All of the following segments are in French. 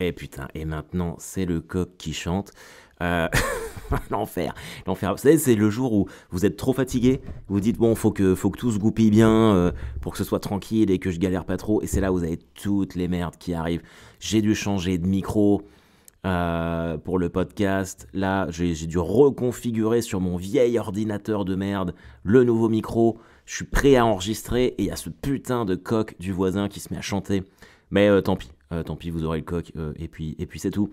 Et eh putain, et maintenant, c'est le coq qui chante. Euh, l'enfer, l'enfer. Vous savez, c'est le jour où vous êtes trop fatigué, vous dites bon, faut que, faut que tout se goupille bien euh, pour que ce soit tranquille et que je galère pas trop. Et c'est là où vous avez toutes les merdes qui arrivent. J'ai dû changer de micro euh, pour le podcast. Là, j'ai dû reconfigurer sur mon vieil ordinateur de merde le nouveau micro. Je suis prêt à enregistrer et il y a ce putain de coq du voisin qui se met à chanter. Mais tant pis, euh, tant pis, vous aurez le coq, euh, et puis, et puis c'est tout.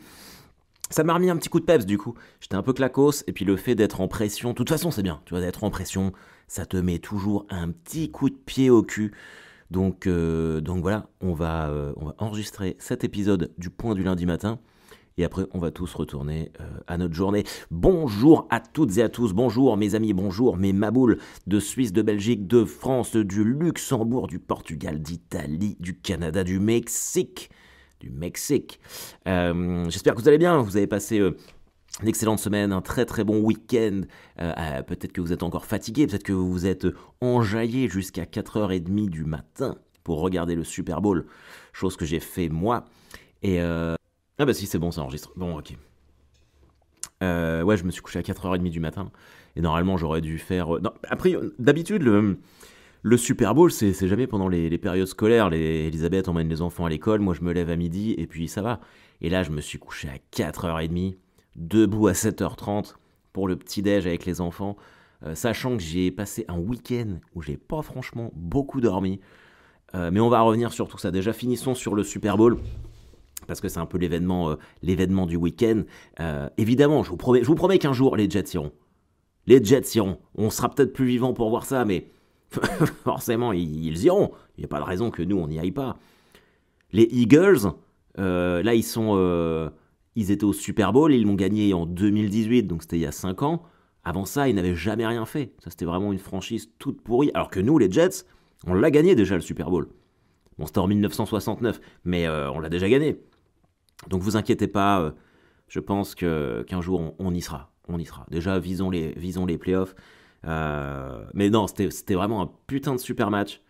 Ça m'a remis un petit coup de peps du coup. J'étais un peu clacos et puis le fait d'être en pression, de toute façon c'est bien, tu vois, d'être en pression, ça te met toujours un petit coup de pied au cul. Donc, euh, donc voilà, on va, on va enregistrer cet épisode du point du lundi matin. Et après, on va tous retourner à notre journée. Bonjour à toutes et à tous. Bonjour mes amis, bonjour mes maboules de Suisse, de Belgique, de France, du Luxembourg, du Portugal, d'Italie, du Canada, du Mexique, du Mexique. Euh, j'espère que vous allez bien, vous avez passé euh, une excellente semaine, un très très bon week-end. Euh, peut-être que vous êtes encore fatigué, peut-être que vous vous êtes enjaillé jusqu'à 4h30 du matin pour regarder le Super Bowl, chose que j'ai fait moi. Et Ah bah si c'est bon, ça enregistre. Bon ok. ouais, je me suis couché à 4h30 du matin. Et normalement j'aurais dû faire... Non, après, d'habitude, le le Super Bowl, c'est jamais pendant les, périodes scolaires. Les, Elisabeth emmène les enfants à l'école, moi je me lève à midi et puis ça va. Et là, je me suis couché à 4h30, debout à 7h30 pour le petit-déj avec les enfants, euh, sachant que j'ai passé un week-end où j'ai pas franchement beaucoup dormi. Euh, mais on va revenir sur tout ça. Déjà, finissons sur le Super Bowl parce que c'est un peu l'événement, euh, du week-end. évidemment, je vous promets, je vous promets qu'un jour les Jets iront. Les Jets iront. On sera peut-être plus vivant pour voir ça, mais Forcément, ils iront. Il n'y a pas de raison que nous, on n'y aille pas. Les Eagles, euh, là, ils sont. Euh, ils étaient au Super Bowl, ils l'ont gagné en 2018, donc c'était il y a 5 ans. Avant ça, ils n'avaient jamais rien fait. Ça, c'était vraiment une franchise toute pourrie. Alors que nous, les Jets, on l'a gagné déjà le Super Bowl. Bon, c'était en 1969, mais euh, on l'a déjà gagné. Donc vous inquiétez pas, je pense qu'un jour on, y sera. On y sera. Déjà, visons les, visons les playoffs. Euh, mais non, c'était vraiment un putain de super match.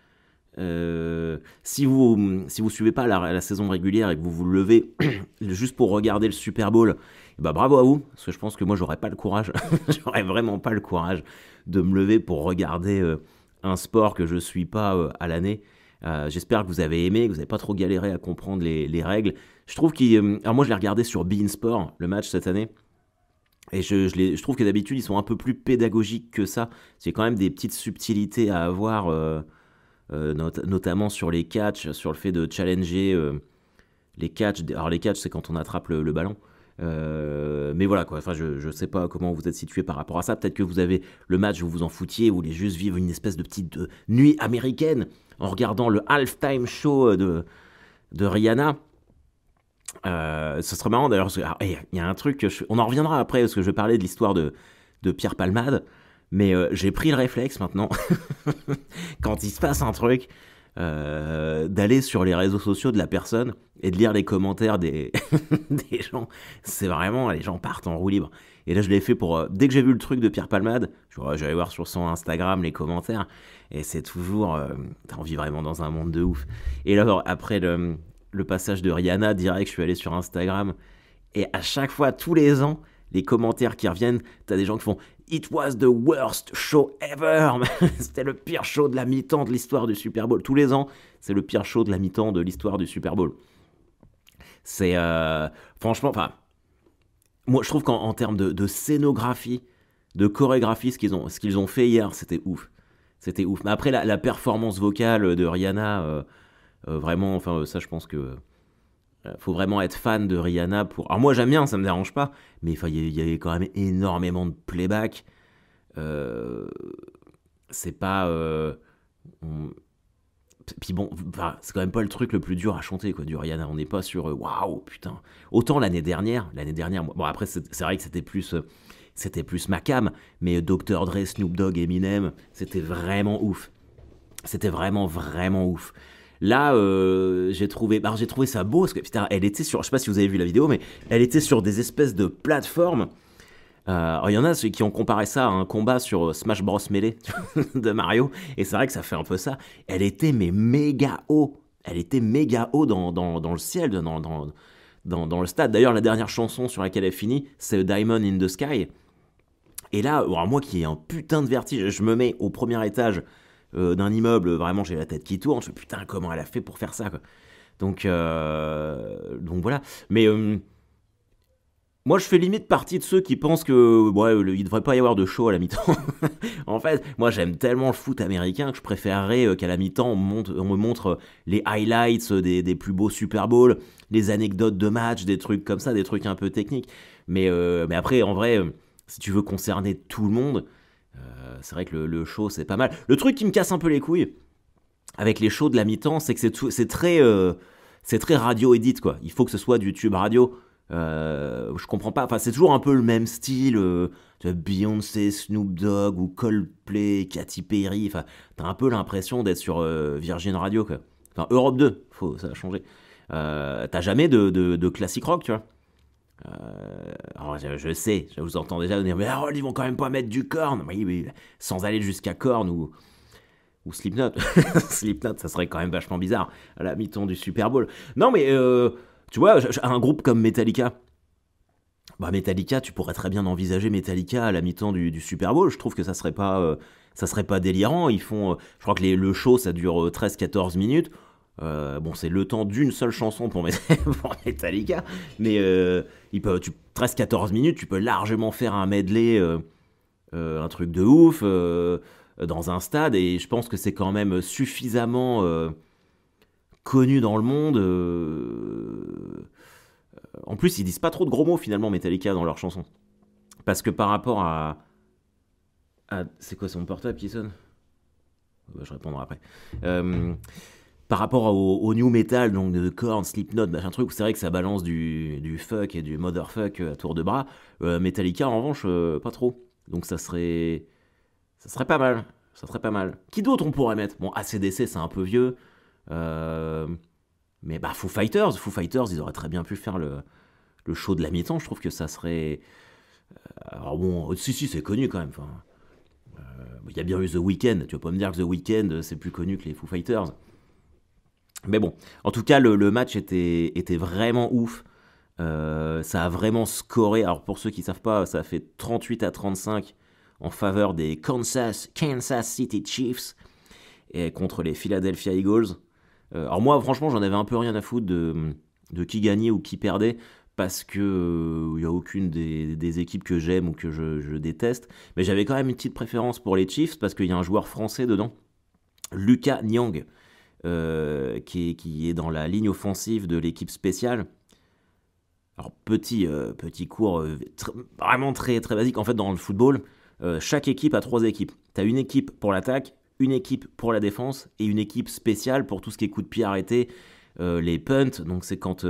Euh, si vous si vous suivez pas la, saison régulière et que vous vous levez juste pour regarder le Super Bowl, bah bravo à vous parce que je pense que moi j'aurais pas le courage, j'aurais vraiment pas le courage de me lever pour regarder euh, un sport que je suis pas à l'année. J'espère que vous avez aimé, que vous n'avez pas trop galéré à comprendre les, règles. Je trouve qu'il alors moi je l'ai regardé sur Bein Sport le match cette année. Et je, je, les, trouve que d'habitude, ils sont un peu plus pédagogiques que ça. C'est quand même des petites subtilités à avoir, euh, euh, notamment sur les catchs, sur le fait de challenger euh, les catchs. Alors, les catchs, c'est quand on attrape le, ballon. mais voilà quoi, enfin, je ne sais pas comment vous êtes situé par rapport à ça. Peut-être que vous avez le match, vous vous en foutiez, vous voulez juste vivre une espèce de petite nuit américaine en regardant le halftime show de, de Rihanna. Euh, ce serait marrant d'ailleurs, il y a un truc, on en reviendra après, parce que je vais parler de l'histoire de, de Pierre Palmade, mais euh, j'ai pris le réflexe maintenant, quand il se passe un truc, euh, d'aller sur les réseaux sociaux de la personne et de lire les commentaires des, des gens. C'est vraiment, les gens partent en roue libre. Et là, je l'ai fait pour. dès que j'ai vu le truc de Pierre Palmade, je vais j'allais voir sur son Instagram les commentaires. Et c'est toujours. on vit vraiment dans un monde de ouf. Et là, après le, le passage de Rihanna, direct, je suis allé sur Instagram. Et à chaque fois, tous les ans, les commentaires qui reviennent, t'as des gens qui font It was the worst show ever C'était le pire show de la mi-temps de l'histoire du Super Bowl. Tous les ans, c'est le pire show de la mi-temps de l'histoire du Super Bowl. C'est. Euh, franchement, enfin. Moi, je trouve qu'en termes de, scénographie, de chorégraphie, ce qu'ils ont, ce qu'ils ont fait hier, c'était ouf. C'était ouf. Mais après, la, performance vocale de Rihanna. Euh, euh, vraiment, enfin, euh, ça, je pense que euh, faut vraiment être fan de Rihanna pour. Alors moi j'aime bien, ça me dérange pas, mais il y, avait quand même énormément de playback. C'est pas. Puis bon, c'est quand même pas le truc le plus dur à chanter, quoi, du Rihanna. On n'est pas sur waouh, putain. Autant l'année dernière, l'année dernière, bon après c'est vrai que c'était plus. C'était plus Macam mais Dr. Dre, Snoop Dogg, Eminem, c'était vraiment ouf. C'était vraiment, vraiment ouf. Là, euh, j'ai trouvé, bah, j'ai trouvé ça beau parce que putain, elle était sur, je sais pas si vous avez vu la vidéo, mais elle était sur des espèces de plateformes. Euh, il y en a ceux qui ont comparé ça à un combat sur euh, Smash Bros Melee de Mario, et c'est vrai que ça fait un peu ça. Elle était mais méga haut, elle était méga haut dans, le ciel, dans, dans, dans le stade. D'ailleurs, la dernière chanson sur laquelle elle finit, c'est Diamond in the Sky. Et là, moi qui ai un putain de vertige, je me mets au premier étage euh, d'un immeuble, vraiment j'ai la tête qui tourne, je me putain comment elle a fait pour faire ça Donc, euh, donc voilà. Mais euh, moi, je fais limite partie de ceux qui pensent que ouais, il devrait pas y avoir de show à la mi-temps. en fait, moi, j'aime tellement le foot américain que je préférerais qu'à la mi-temps, on, on, me montre les highlights des, plus beaux Super Bowl, les anecdotes de matchs, des trucs comme ça, des trucs un peu techniques. Mais, mais après, en vrai, si tu veux concerner tout le monde, euh, c'est vrai que le, show, c'est pas mal. Le truc qui me casse un peu les couilles avec les shows de la mi-temps, c'est que c'est très, c'est très euh, radio-édite, quoi. Il faut que ce soit du tube radio. Euh, je comprends pas. Enfin, c'est toujours un peu le même style. Beyoncé, Snoop Dogg ou Coldplay, Katy Perry. Enfin, t'as un peu l'impression d'être sur Virgin Radio, quoi. Enfin, Europe 2, faut, ça a changé. t'as jamais de classique rock, tu vois. Euh, je, sais, je vous entends déjà dire, mais ils vont quand même pas mettre du corne. sans aller jusqu'à corne ou, ou Slipknot. Slipknot, ça serait quand même vachement bizarre à la mi-temps du Super Bowl. Non, mais euh, tu vois, un groupe comme Metallica. Bah, Metallica, tu pourrais très bien envisager Metallica à la mi-temps du, Super Bowl. Je trouve que ça serait pas, euh, ça serait pas délirant. Ils font, je crois que le show ça dure 13-14 minutes. Euh, bon, c'est le temps d'une seule chanson pour, Metallica, mais 13-14 euh, minutes, tu peux largement faire un medley, euh, un truc de ouf, dans un stade, et je pense que c'est quand même suffisamment connu dans le monde. En plus, ils disent pas trop de gros mots finalement, Metallica, dans leurs chansons. Parce que par rapport à. à... C'est quoi son portable qui sonne bah, Je répondrai après par rapport au, new metal, donc de Korn, Slipknot, machin truc, c'est vrai que ça balance du, fuck et du motherfuck euh, à tour de bras. Euh, Metallica, en revanche, euh, pas trop. Donc ça serait. Ça serait pas mal. Ça serait pas mal. Qui d'autre on pourrait mettre Bon, ACDC, c'est un peu vieux. mais bah, Foo Fighters. Foo Fighters, ils auraient très bien pu faire le, le show de la mi-temps. Je trouve que ça serait. Alors bon, si, si, c'est connu quand même. Enfin, il y a bien eu The Weeknd. Tu vas pas me dire que The Weeknd, c'est plus connu que les Foo Fighters. Mais bon, en tout cas, le, match était, vraiment ouf. Euh, ça a vraiment scoré. Alors pour ceux qui ne savent pas, ça a fait 38 à 35 en faveur des Kansas, Kansas City Chiefs et contre les Philadelphia Eagles. Euh, alors moi, franchement, j'en avais un peu rien à foutre de, qui gagnait ou qui perdait parce que il euh, n'y a aucune des, équipes que j'aime ou que je, déteste. Mais j'avais quand même une petite préférence pour les Chiefs parce qu'il y a un joueur français dedans, Lucas Nyang, euh, qui, est, dans la ligne offensive de l'équipe spéciale. Alors petit, euh, petit cours euh, vraiment très, très basique. En fait, dans le football, chaque équipe a trois équipes. Tu as une équipe pour l'attaque, une équipe pour la défense et une équipe spéciale pour tout ce qui est coup de pied arrêté, les punts. Donc c'est quand,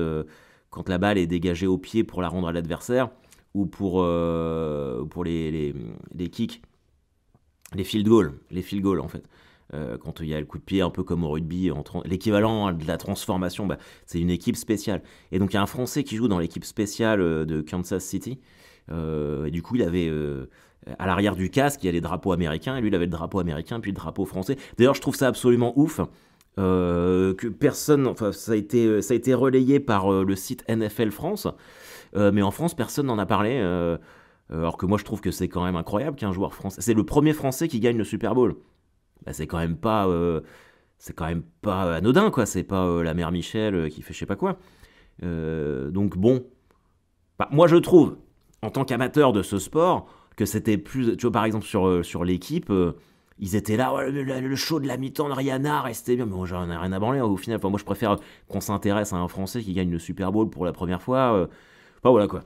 quand la balle est dégagée au pied pour la rendre à l'adversaire ou pour, pour les, les, kicks, les field goals, les field goals en fait. Euh, quand il y a le coup de pied, un peu comme au rugby, l'équivalent hein, de la transformation, bah, c'est une équipe spéciale. Et donc il y a un Français qui joue dans l'équipe spéciale euh, de Kansas City. Euh, et du coup, il avait à l'arrière du casque, il y a les drapeaux américains, et lui, il avait le drapeau américain, puis le drapeau français. D'ailleurs, je trouve ça absolument ouf. que personne, enfin, ça a été, ça a été relayé par le site NFL France, mais en France, personne n'en a parlé. alors que moi, je trouve que c'est quand même incroyable qu'un joueur français. C'est le premier français qui gagne le Super Bowl. Bah, c'est quand même pas euh, c'est quand même pas anodin quoi c'est pas euh, la mère Michel euh, qui fait je sais pas quoi donc bon bah, moi je trouve en tant qu'amateur de ce sport que c'était plus tu vois par exemple sur sur l'équipe ils étaient là, le, show de la mi-temps de Rihanna restait bien, mais moi j'en ai rien à branler hein, au final. moi je préfère qu'on s'intéresse à un Français qui gagne le Super Bowl pour la première fois. voilà quoi.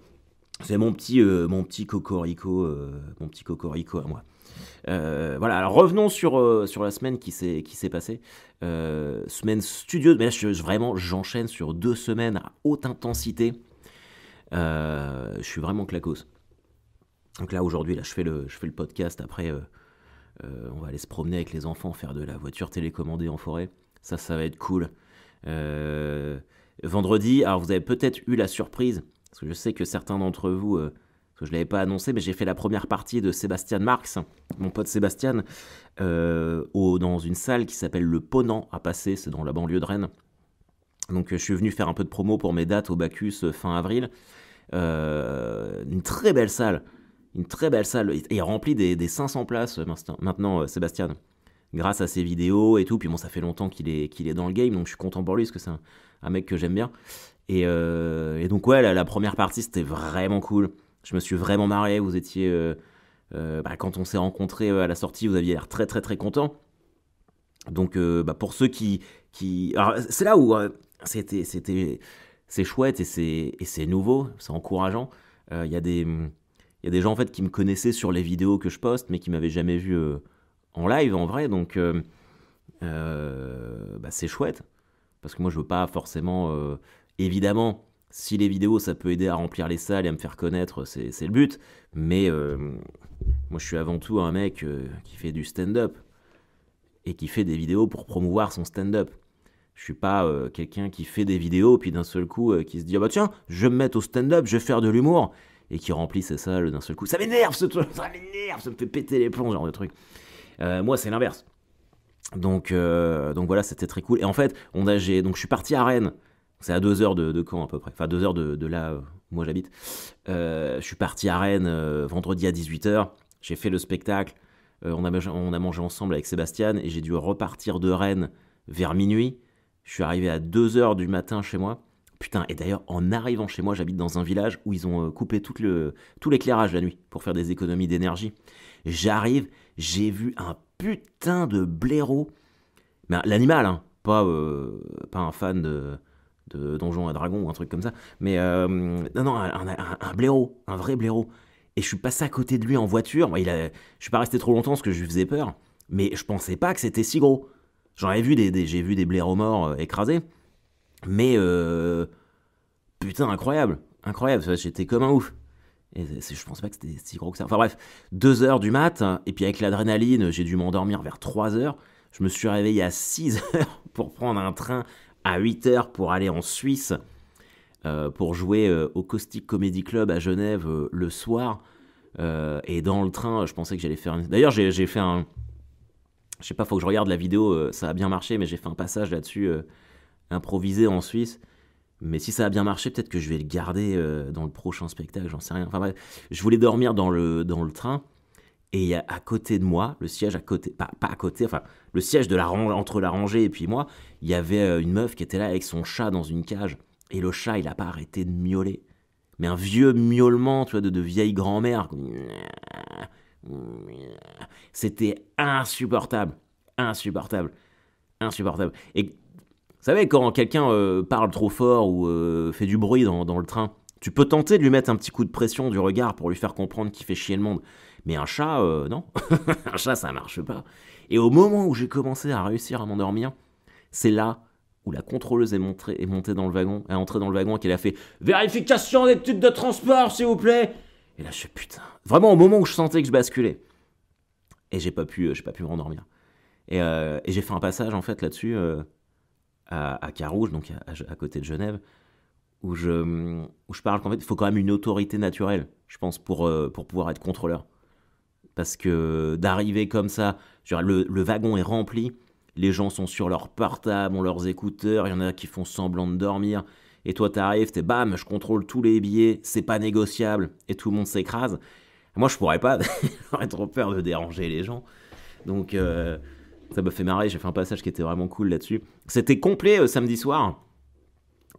C'est mon petit, mon petit cocorico, mon petit cocorico à moi. Euh, voilà, revenons sur, euh, sur la semaine qui s'est passée. Euh, semaine studieuse, mais là, vraiment, j'enchaîne sur deux semaines à haute intensité. je suis vraiment claquos. Donc là, aujourd'hui, là, je fais, le, je fais le podcast. Après, on va aller se promener avec les enfants, faire de la voiture télécommandée en forêt. Ça, ça va être cool. vendredi, alors vous avez peut-être eu la surprise, parce que je sais que certains d'entre vous que je ne l'avais pas annoncé, mais j'ai fait la première partie de Sébastien Marx, mon pote Sébastien, euh, au, dans une salle qui s'appelle Le Ponant à passer, c'est dans la banlieue de Rennes. Donc euh, je suis venu faire un peu de promo pour mes dates au Bacchus euh, fin avril. une très belle salle, une très belle salle, et remplie des, des 500 places maintenant, Sébastien. Grâce à ses vidéos et tout, puis bon, ça fait longtemps qu'il est, qu'il est dans le game, donc je suis content pour lui parce que c'est un, mec que j'aime bien. Et, donc ouais, la première partie c'était vraiment cool. Je me suis vraiment marré. Vous étiez. Euh, euh, bah, quand on s'est rencontré euh, à la sortie, vous aviez l'air très, très, très content. Donc, bah, pour ceux qui. qui... c'est là où. c'était, c'était, c'est chouette et c'est, et c'est nouveau, c'est encourageant. Il y, a des, y des gens en fait qui me connaissaient sur les vidéos que je poste, mais qui m'avaient jamais vu en live en vrai. Donc, bah, c'est chouette. Parce que moi, je veux pas forcément. évidemment si les vidéos, ça peut aider à remplir les salles et à me faire connaître, c'est le but. Mais euh, moi, je suis avant tout un mec euh, qui fait du stand-up et qui fait des vidéos pour promouvoir son stand-up. Je suis pas euh, quelqu'un qui fait des vidéos puis d'un seul coup qui se dit ah bah tiens, je vais me mettre au stand-up, je vais faire de l'humour et qui remplit ses salles d'un seul coup. Ça m'énerve ça me fait péter les plombs, genre de truc. moi, c'est l'inverse. Donc, donc voilà, c'était très cool. Et en fait, on a, donc je suis parti à Rennes. C'est à deux heures de, de, Caen à peu près. Enfin, deux heures de, de là euh, où moi j'habite. Euh, je suis parti à Rennes euh, vendredi à 18h. J'ai fait le spectacle. on, a, on, a, mangé ensemble avec Sébastien et j'ai dû repartir de Rennes vers minuit. Je suis arrivé à 2h du matin chez moi. Putain, et d'ailleurs, en arrivant chez moi, j'habite dans un village où ils ont coupé tout, le, tout l'éclairage la nuit pour faire des économies d'énergie. J'arrive, j'ai vu un putain de blaireau. mais l'animal, hein, pas, pas un fan de de donjon dragon ou un truc comme ça. Mais euh, non, non, un, un, blaireau, un vrai blaireau. Et je suis passé à côté de lui en voiture. il a, je suis pas resté trop longtemps parce que je lui faisais peur. Mais je pensais pas que c'était si gros. J'en avais vu des, j'ai vu des blaireaux morts euh, écrasés. Mais euh, putain, incroyable, incroyable. J'étais comme un ouf. Et je pensais pas que c'était si gros que ça. Enfin bref, deux heures du mat, et puis avec l'adrénaline, j'ai dû m'endormir vers 3 heures. Je me suis réveillé à 6 heures pour prendre un train à 8 heures pour aller en Suisse euh, pour jouer euh, au Caustic Comedy Club à Genève euh, le soir. et dans le train, je pensais que j'allais faire. Une... D'ailleurs, j'ai fait un. Je sais pas, faut que je regarde la vidéo, ça a bien marché, mais j'ai fait un passage là-dessus improvisé en Suisse. Mais si ça a bien marché, peut-être que je vais le garder dans le prochain spectacle, j'en sais rien. Enfin bref, je voulais dormir dans le, dans le train. Et à côté de moi, le siège à côté, pas, pas à côté, enfin, le siège de la entre la rangée et puis moi, il y avait euh, une meuf qui était là avec son chat dans une cage. Et le chat, il n'a pas arrêté de miauler. Mais un vieux miaulement, tu vois, de, de vieille grand-mère. C'était insupportable. Insupportable. Insupportable. Et vous savez, quand quelqu'un euh, parle trop fort ou euh, fait du bruit dans, dans le train, tu peux tenter de lui mettre un petit coup de pression du regard pour lui faire comprendre qu'il fait chier le monde. Mais un chat, euh, non. un chat, ça marche pas. Et au moment où j'ai commencé à réussir à m'endormir, c'est là où la contrôleuse est, montée dans le wagon, est entrée dans le wagon et qu'elle a fait Vérification des de transport, s'il vous plaît Et là, je suis putain. Vraiment, au moment où je sentais que je basculais. Et j'ai pas pu, euh, j'ai pas pu me rendormir. Euh, et, j'ai fait un passage, en fait, là-dessus, à, à, Carouge, donc à, côté de Genève, où je, où je parle qu'en fait, il faut quand même une autorité naturelle, je pense, pour, pour pouvoir être contrôleur parce que d'arriver comme ça, le, wagon est rempli, les gens sont sur leur portables, ont leurs écouteurs, il y en a qui font semblant de dormir, et toi tu t'arrives, t'es bam, je contrôle tous les billets, c'est pas négociable, et tout le monde s'écrase. Moi je pourrais pas, j'aurais trop peur de déranger les gens. Donc euh, ça me fait marrer, j'ai fait un passage qui était vraiment cool là-dessus. C'était complet euh, samedi soir.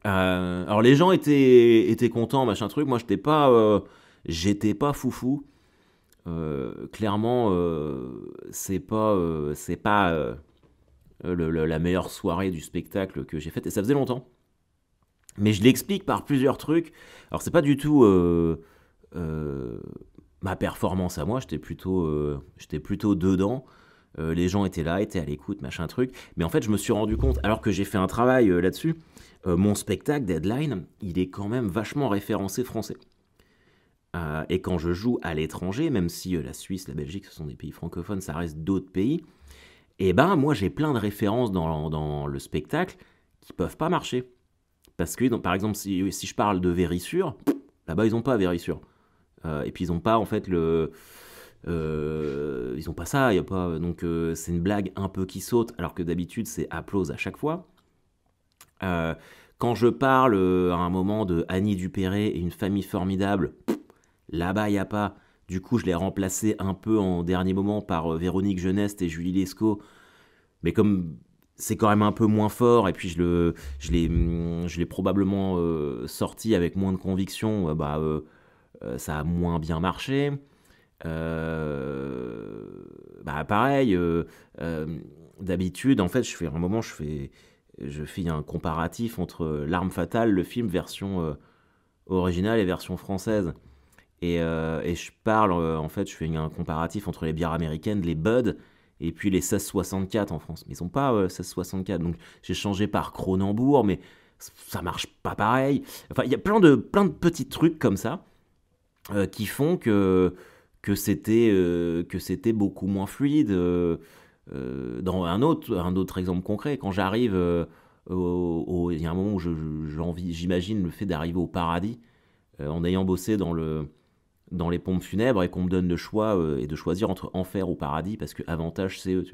Euh, alors les gens étaient, étaient contents, machin truc, moi j'étais pas, j'étais pas foufou. Euh, clairement, euh, c'est pas, euh, c'est pas la meilleure soirée du spectacle que j'ai faite, et ça faisait longtemps. Mais je l'explique par plusieurs trucs. Alors, c'est pas du tout ma performance à moi, j'étais plutôt, j'étais plutôt dedans. les gens étaient là, étaient à l'écoute, machin truc. Mais en fait, je me suis rendu compte, alors que j'ai fait un travail là-dessus, mon spectacle, Deadline, il est quand même vachement référencé français. Euh, et quand je joue à l'étranger, même si euh, la Suisse, la Belgique, ce sont des pays francophones, ça reste d'autres pays, et eh ben moi j'ai plein de références dans, le spectacle qui peuvent pas marcher. Parce que, par exemple, si, je parle de Vérissure, là-bas ils n'ont pas Vérissure. Euh, et puis ils n'ont pas en fait le. ils n'ont pas ça, y a pas, donc c'est une blague un peu qui saute, alors que d'habitude c'est applause à chaque fois. quand je parle à un moment de Annie Dupéré et une famille formidable, Là-bas, il n'y a pas. Du coup, je l'ai remplacé un peu en dernier moment par euh, Véronique Genest et Julie Lescaut. Mais comme c'est quand même un peu moins fort, et puis je hum, je l'ai, probablement euh, sorti avec moins de conviction, euh, bah, ça a moins bien marché. bah pareil, d'habitude, en fait, je fais un moment, je fais, je fais un comparatif entre L'arme fatale, le film version originale et version française. Euh, et, je parle, euh, en fait, je fais un comparatif entre les bières américaines, les Bud, et puis les 1664 en France. Mais ils n'ont pas 1664, euh, donc j'ai changé par Cronenbourg, mais ça marche pas pareil. Enfin, il y a plein de, plein de petits trucs comme ça qui font que, que c'était c'était beaucoup moins fluide. dans un autre, un autre exemple concret, quand j'arrive au, Il y a un moment où j'imagine le fait d'arriver au paradis en ayant bossé dans le dans les pompes funèbres et qu'on me donne le choix euh, et de choisir entre enfer ou paradis parce que avantage c'est eux.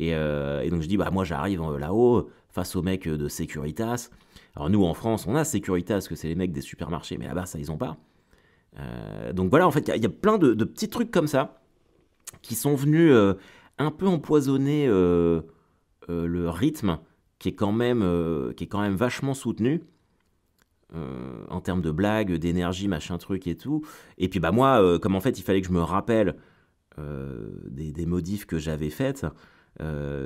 Euh, et, donc je dis bah moi j'arrive euh, là-haut face aux mecs de Securitas. Alors nous en France on a Securitas que c'est les mecs des supermarchés mais là-bas ça ils ont pas. donc voilà en fait il y, a plein de, de, petits trucs comme ça qui sont venus un peu empoisonner le rythme qui est quand même qui est quand même vachement soutenu euh, en termes de blagues, d'énergie, machin truc et tout. Et puis bah moi, euh, comme en fait il fallait que je me rappelle euh, des, des, modifs que j'avais faites,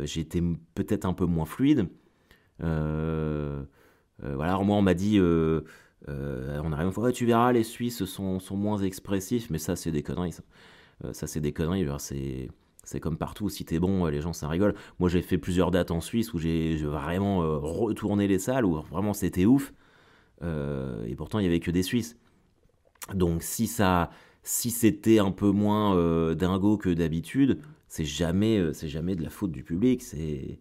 j'étais peut-être un peu moins fluide. voilà, alors moi on m'a dit, on tu verras, les Suisses sont, moins expressifs, mais ça c'est des conneries. Ça, c'est des conneries, c'est... C'est comme partout, si t'es bon, les gens ça rigole. Moi j'ai fait plusieurs dates en Suisse où j'ai vraiment retourné les salles, où vraiment c'était ouf. Euh, et pourtant, il n'y avait que des Suisses. Donc si ça, si c'était un peu moins euh, dingo que d'habitude, c'est jamais, euh, c'est jamais de la faute du public. C'est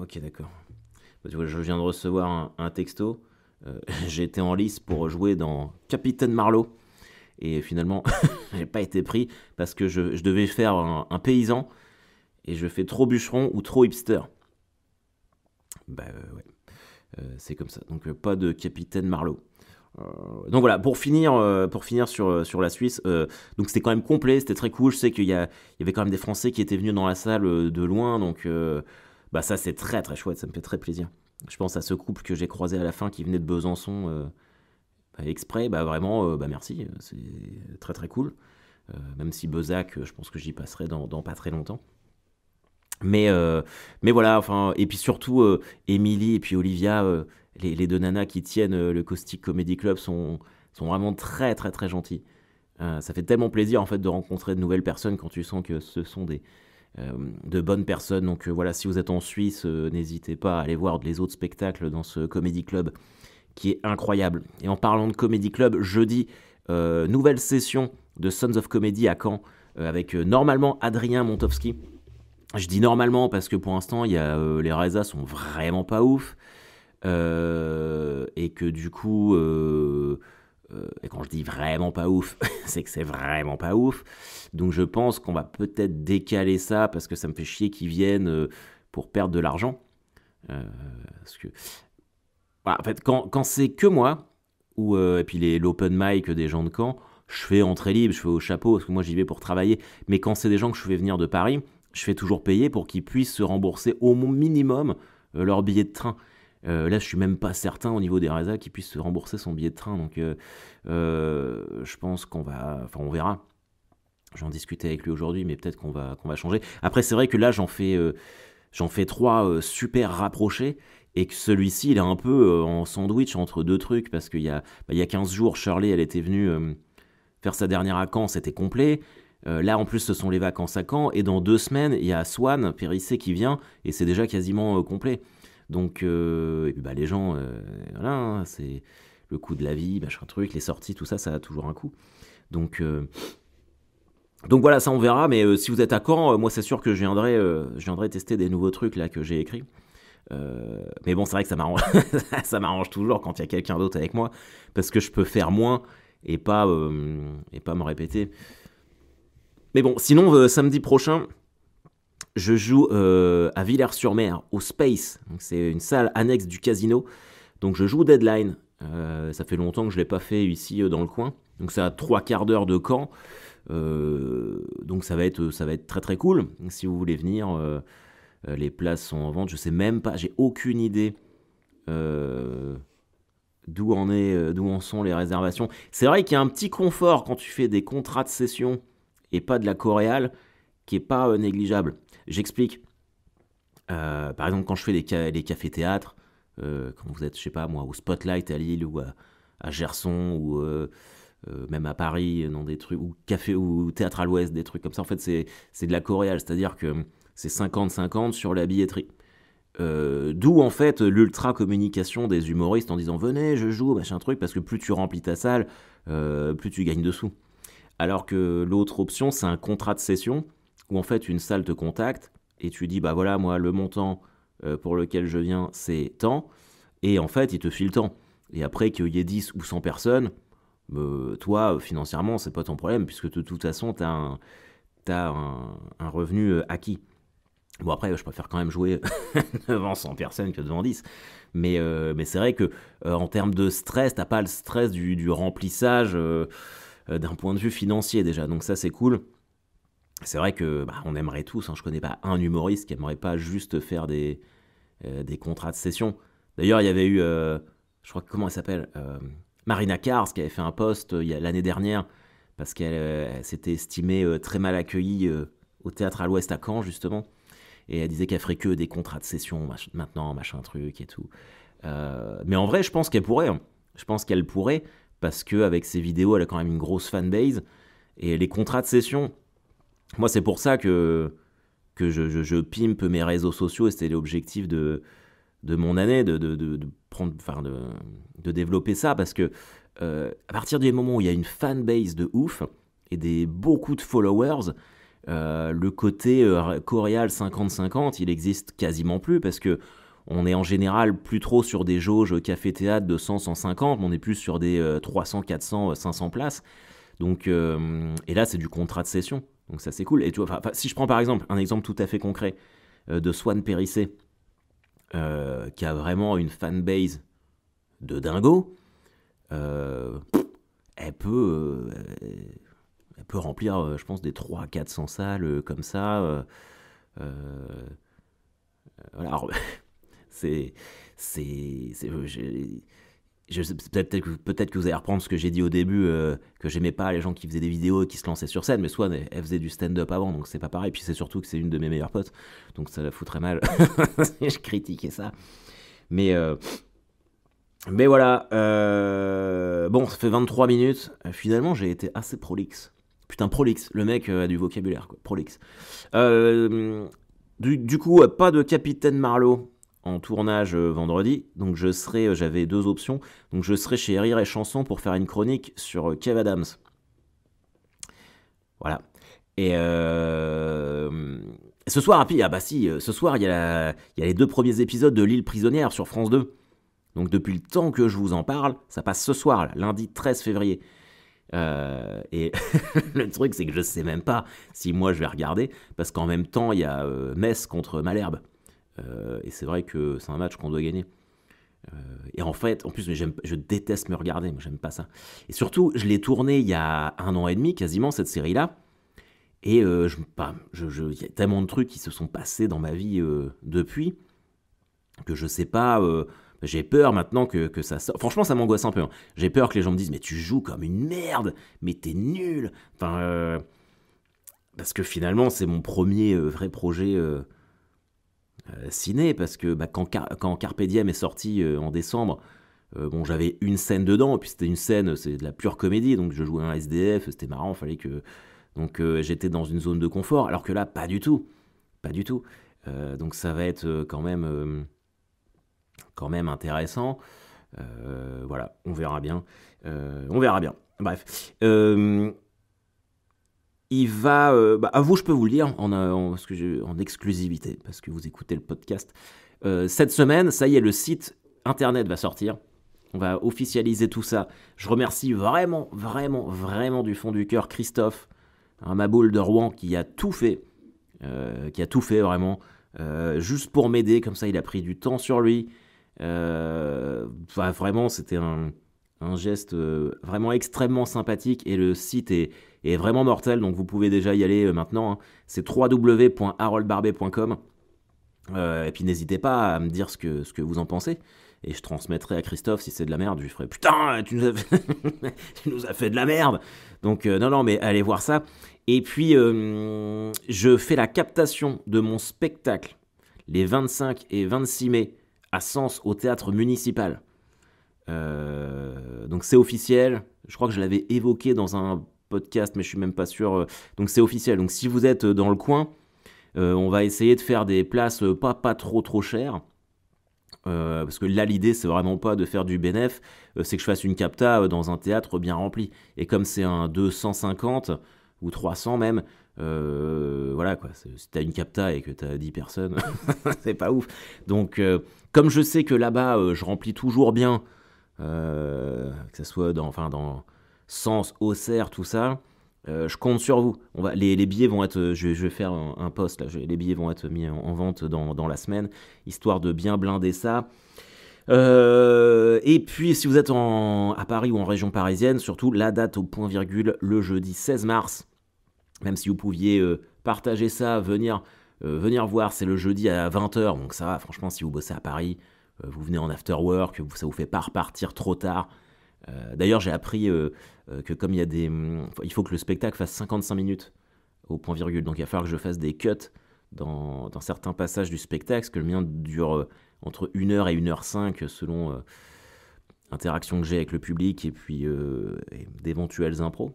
ok, d'accord. Bah, je viens de recevoir un, texto. J'étais en lice pour jouer dans Capitaine Marlowe. Et finalement, j'ai pas été pris parce que je, devais faire un paysan et je fais trop bûcheron ou trop hipster. Bah, euh, ouais. Euh, c'est comme ça. Donc euh, pas de capitaine Marlowe donc voilà, pour finir, pour finir sur, la Suisse, donc c'était quand même complet, c'était très cool. Je sais qu'il y, avait quand même des Français qui étaient venus dans la salle de loin, donc bah ça c'est très très chouette, ça me fait très plaisir. Je pense à ce couple que j'ai croisé à la fin qui venait de Besançon bah, exprès, bah vraiment, bah merci, c'est très très cool. même si Bezac, je pense que j'y passerai dans, pas très longtemps. Mais, euh, mais voilà, enfin, et puis surtout, emilie euh, et puis Olivia, euh, les, deux nanas qui tiennent le Caustic Comedy Club sont, sont vraiment très, très, très gentils ça fait tellement plaisir, en fait, de rencontrer de nouvelles personnes quand tu sens que ce sont des, de bonnes personnes. Donc voilà, si vous êtes en Suisse, n'hésitez pas à aller voir les autres spectacles dans ce Comedy Club qui est incroyable. Et en parlant de Comedy Club, jeudi, nouvelle session de Sons of Comedy à Caen avec normalement Adrien Montowski. Je dis normalement parce que pour l'instant, il y euh, les Reza sont vraiment pas ouf. Euh, et que du coup, euh, et quand je dis vraiment pas ouf, c'est que c'est vraiment pas ouf. Donc je pense qu'on va peut-être décaler ça parce que ça me fait chier qu'ils viennent pour perdre de l'argent. parce que. Bah, en fait, quand, quand c'est que moi, ou, et puis l'open mic des gens de Caen, je fais entrée libre, je fais au chapeau, parce que moi j'y vais pour travailler. Mais quand c'est des gens que je fais venir de Paris, je fais toujours payer pour qu'ils puissent se rembourser au minimum euh, leur billet de train. Euh, là, je suis même pas certain au niveau des RESA qu'ils puissent se rembourser son billet de train. Donc, euh, je pense qu'on va, enfin, on verra. J'en discutais avec lui aujourd'hui, mais peut-être qu'on va, qu'on va changer. Après, c'est vrai que là, j'en fais, j'en fais trois super rapprochés. Et que celui-ci, il est un peu en sandwich entre deux trucs, parce qu'il y, a, bah, il y a 15 jours, Shirley, elle était venue faire sa dernière à Caen, c'était complet. Euh, là, en plus, ce sont les vacances à Caen, et dans deux semaines, il y a Swan, Périssé qui vient, et c'est déjà quasiment euh, complet. Donc, euh, bah, les gens, voilà, hein, c'est le coût de la vie, machin truc, les sorties, tout ça, ça a toujours un coût. Donc, voilà, ça on verra, mais si vous êtes à Caen, moi c'est sûr que je viendrai, tester des nouveaux trucs là que j'ai écrits. mais bon, c'est vrai que ça m'arrange, ça m'arrange toujours quand il y a quelqu'un d'autre avec moi, parce que je peux faire moins et pas, et pas me répéter. Mais bon, sinon, euh, samedi prochain, je joue euh, à Villers-sur-Mer, au Space. C'est une salle annexe du casino. Donc je joue Deadline. Euh, ça fait longtemps que je ne l'ai pas fait ici dans le coin. Donc ça a trois quarts d'heure de camp. donc ça va, être, ça va être très très cool. Si vous voulez venir, les places sont en vente. Je sais même pas, j'ai aucune idée d'où en, d'où en sont les réservations. C'est vrai qu'il y a un petit confort quand tu fais des contrats de session pas de la coréale qui est pas euh, négligeable. J'explique. Euh, par exemple, quand je fais les, cafés-théâtres, euh, quand vous êtes, je sais pas moi, au Spotlight à Lille ou à, Gerson ou même à Paris, dans des trucs, ou café ou théâtre à l'Ouest, des trucs comme ça, en fait, c'est de la coréale, c'est-à-dire que c'est 50-50 sur la billetterie. D'où en fait l'ultra communication des humoristes en disant venez je joue machin truc parce que plus tu remplis ta salle plus tu gagnes de sous. Alors que l'autre option, c'est un contrat de session où en fait une salle te contacte et tu dis bah voilà, moi le montant euh, pour lequel je viens, c'est tant. Et en fait, il te file tant. Et après qu'il y ait 10 ou 100 personnes, bah, toi, financièrement, c'est pas ton problème, puisque de toute façon, tu as, un, un, revenu euh, acquis. Bon, après, je préfère quand même jouer devant 100 personnes que devant 10. Mais, euh, mais c'est vrai que en termes de stress, t'as pas le stress du remplissage. Euh, d'un point de vue financier déjà. Donc ça c'est cool. C'est vrai que bah, on aimerait tous, hein, je connais pas un humoriste qui aimerait pas juste faire des, euh, des contrats de session. D'ailleurs, il y avait eu, euh, je crois comment elle s'appelle Marina Kars qui avait fait un post l'année dernière parce qu'elle s'était estimée très mal accueillie au théâtre à l'Ouest à Caen justement. Et elle disait qu'elle ferait que des contrats de session maintenant, machin truc et tout. mais en vrai, je pense qu'elle pourrait. Hein. Je pense qu'elle pourrait parce qu'avec ses vidéos, elle a quand même une grosse fanbase. Et les contrats de session, moi, c'est pour ça que, que je, pimpe mes réseaux sociaux et c'était l'objectif de, de mon année, de, de, de prendre, enfin de, de, développer ça, parce que euh, à partir du moment où il y a une fanbase de ouf et des beaucoup de followers, euh, le côté euh, Coréal 50-50, il existe quasiment plus parce que on est en général plus trop sur des jauges café-théâtre de 100, 150, on est plus sur des 300, 400, 500 places. Donc, euh, et là, c'est du contrat de session. Donc ça, c'est cool. Et tu si je prends par exemple un exemple tout à fait concret euh, de Swan Périssé, euh, qui a vraiment une fanbase de dingo, elle peut, peut remplir, je pense, des 300-400 salles comme ça. Voilà. C'est. C'est. Euh, peut-être peut, que vous allez reprendre ce que j'ai dit au début, euh, que j'aimais pas les gens qui faisaient des vidéos et qui se lançaient sur scène, mais soit elle faisait du stand-up avant, donc c'est pas pareil. Puis c'est surtout que c'est une de mes meilleures potes, donc ça la foutrait mal je critiquais ça. Mais. Euh, mais voilà, bon, ça fait 23 minutes. Finalement, j'ai été assez prolixe. Putain, prolixe, le mec a du vocabulaire, Prolixe. du, du, coup, pas de Capitaine Marlowe en tournage euh, vendredi, donc je serai, euh, j'avais deux options, donc je serai chez Rire et Chanson pour faire une chronique sur euh, Kev Adams. Voilà. Et ce soir, ah, ah bah si, ce soir, il y, a les deux premiers épisodes de L'île prisonnière sur France 2. Donc depuis le temps que je vous en parle, ça passe ce soir, lundi 13 février. et le truc, c'est que je sais même pas si moi je vais regarder, parce qu'en même temps, il y a Metz contre Malherbe. Euh, et c'est vrai que c'est un match qu'on doit gagner. Euh, et en fait, en plus, je déteste me regarder, moi j'aime pas ça. Et surtout, je l'ai tourné il y a un an et demi quasiment, cette série-là. Et euh, je, bah, y a tellement de trucs qui se sont passés dans ma vie euh, depuis que je sais pas. j'ai peur maintenant que, que ça Franchement, ça m'angoisse un peu. Hein. J'ai peur que les gens me disent Mais tu joues comme une merde, mais t'es nul. Enfin, parce que finalement, c'est mon premier vrai projet euh, ciné, parce que bah, quand, Carpe Diem est sorti euh, en décembre, euh, bon, j'avais une scène dedans, et puis c'était une scène, c'est de la pure comédie, donc je jouais un SDF, c'était marrant, fallait que... Donc j'étais dans une zone de confort, alors que là, pas du tout, pas du tout. donc ça va être quand même, quand même intéressant. voilà, on verra bien. on verra bien. Bref. Euh, il va, euh, bah, à vous je peux vous le dire en, en exclusivité parce que vous écoutez le podcast. Euh, cette semaine, ça y est, le site internet va sortir. On va officialiser tout ça. Je remercie vraiment, vraiment, vraiment du fond du cœur Christophe, un hein, ma de Rouen, qui a tout fait, euh, qui a tout fait vraiment, juste pour m'aider. Comme ça, il a pris du temps sur lui. Bah, vraiment, c'était un geste vraiment extrêmement sympathique et le site est est vraiment mortel, donc vous pouvez déjà y aller euh, maintenant. Hein. C'est www.haroldbarbet.com. Euh, et puis n'hésitez pas à me dire ce que, ce que vous en pensez. Et je transmettrai à Christophe si c'est de la merde. Je lui ferai Putain, tu nous as fait, de la merde Donc, euh, non, non, mais allez voir ça. Et puis, je fais la captation de mon spectacle les 25 et 26 mai à Sens au théâtre municipal. donc, c'est officiel. Je crois que je l'avais évoqué dans un podcast, mais je suis même pas sûr. Euh, donc c'est officiel. Donc si vous êtes euh, dans le coin, euh, on va essayer de faire des places pas, pas trop trop chères. parce que là, l'idée, c'est vraiment pas de faire du bénéf, c'est que je fasse une capta dans un théâtre bien rempli. Et comme c'est un 250 ou 300 même, voilà quoi. Si t'as une capta et que t'as 10 personnes, c'est pas ouf. Donc, comme je sais que là-bas, je remplis toujours bien, que ce soit dans, enfin, dans, Sens, Auxerre, tout ça. Euh, je compte sur vous. On va, les, billets vont être, euh, je, vais faire un, poste, là, les billets vont être mis en, vente dans, la semaine, histoire de bien blinder ça. Euh, et puis si vous êtes à Paris ou en région parisienne, surtout la date au point virgule le jeudi 16 mars. Même si vous pouviez partager ça, venir, venir voir, c'est le jeudi à 20h. Donc ça, franchement, si vous bossez à Paris, vous venez en after work, ça vous fait pas repartir trop tard. Euh, d'ailleurs, j'ai appris euh, euh, que comme il y a des, hum, il faut que le spectacle fasse 55 minutes au point virgule, donc il va falloir que je fasse des cuts dans, certains passages du spectacle, parce que le mien dure entre 1 heure et 1 h 5 selon interaction que j'ai avec le public et puis d'éventuels impros.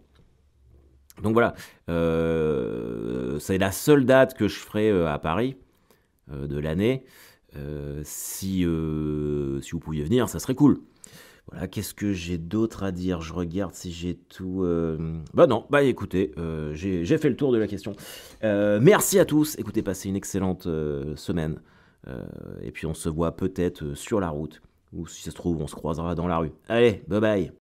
Donc voilà, c'est la seule date que je ferai à Paris de l'année. si vous pouviez venir, ça serait cool. Voilà, qu'est-ce que j'ai d'autre à dire Je regarde si j'ai tout. Euh, bah non, bah écoutez, euh, j'ai fait le tour de la question. Euh, merci à tous. Écoutez, passez une excellente semaine. et puis on se voit peut-être sur la route. Ou si ça se trouve, on se croisera dans la rue. Allez, bye bye